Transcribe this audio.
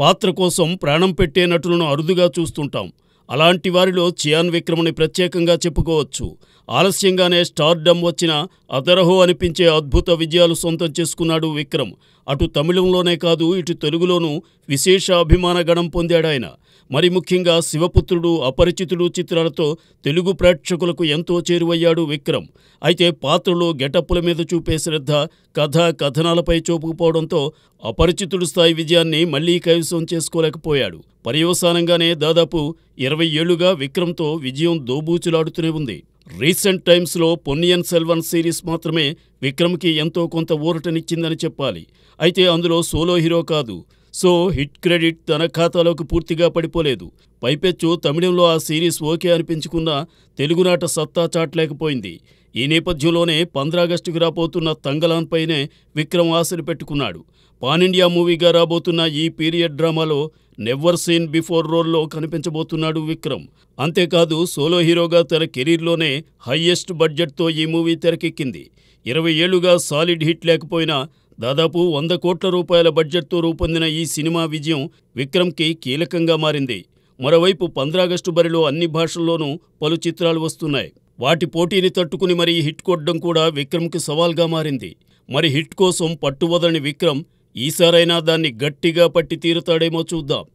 పాత్ర కోసం ప్రాణం పెట్టే నటులను అరుదుగా చూస్తుంటాం అలాంటి వారిలో చియాన్ విక్రమ్ని ప్రత్యేకంగా చెప్పుకోవచ్చు ఆలస్యంగానే స్టార్డమ్ వచ్చిన అదరహో అనిపించే అద్భుత విజయాలు సొంతం చేసుకున్నాడు విక్రమ్ అటు తమిళంలోనే కాదు ఇటు తెలుగులోనూ విశేష అభిమాన గణం పొందాడాయన మరి ముఖ్యంగా శివపుత్రుడు అపరిచితుడు చిత్రాలతో తెలుగు ప్రేక్షకులకు ఎంతో చేరువయ్యాడు విక్రమ్ అయితే పాత్రలు గెటప్పుల మీద చూపే శ్రద్ధ కథ కథనాలపై చూపుకుపోవడంతో అపరిచితుడు స్థాయి విజయాన్ని మళ్లీ కైవసం చేసుకోలేకపోయాడు పర్యవసానంగానే దాదాపు ఇరవై ఏళ్లుగా విక్రమ్తో విజయం దోబూచులాడుతూనే ఉంది రీసెంట్ టైమ్స్లో పొన్నియన్ సెల్వన్ సిరీస్ మాత్రమే విక్రమ్కి ఎంతో కొంత ఊరటనిచ్చిందని చెప్పాలి అయితే అందులో సోలో హీరో కాదు సో హిట్ క్రెడిట్ తన ఖాతాలోకి పూర్తిగా పడిపోలేదు పైపెచ్చు తమిళంలో ఆ సిరీస్ ఓకే అనిపించుకున్న తెలుగునాట సత్తా చాటలేకపోయింది ఈ నేపథ్యంలోనే పంద్రాగస్టుకు రాబోతున్న తంగలాన్పైనే విక్రమ్ ఆశలు పెట్టుకున్నాడు పానిండియా మూవీగా రాబోతున్న ఈ పీరియడ్ డ్రామాలో నెవ్వర్ సీన్ బిఫోర్ రోల్లో కనిపించబోతున్నాడు విక్రమ్ అంతేకాదు సోలో హీరోగా తన కెరీర్లోనే హయ్యెస్ట్ బడ్జెట్తో ఈ మూవీ తెరకెక్కింది ఇరవై ఏళ్లుగా సాలిడ్ హిట్ లేకపోయినా దాదాపు వంద కోట్ల రూపాయల బడ్జెట్తో రూపొందిన ఈ సినిమా విజయం విక్రమ్కి కీలకంగా మారింది మరోవైపు పంద్రాగస్టు బరిలో అన్ని భాషల్లోనూ పలు చిత్రాలు వస్తున్నాయి వాటి పోటీని తట్టుకుని మరీ హిట్ కొట్టడం కూడా విక్రమ్కి సవాల్గా మారింది మరి హిట్ కోసం పట్టువదని విక్రమ్ ఈసారైనా దాన్ని గట్టిగా పట్టి తీరుతాడేమో చూద్దాం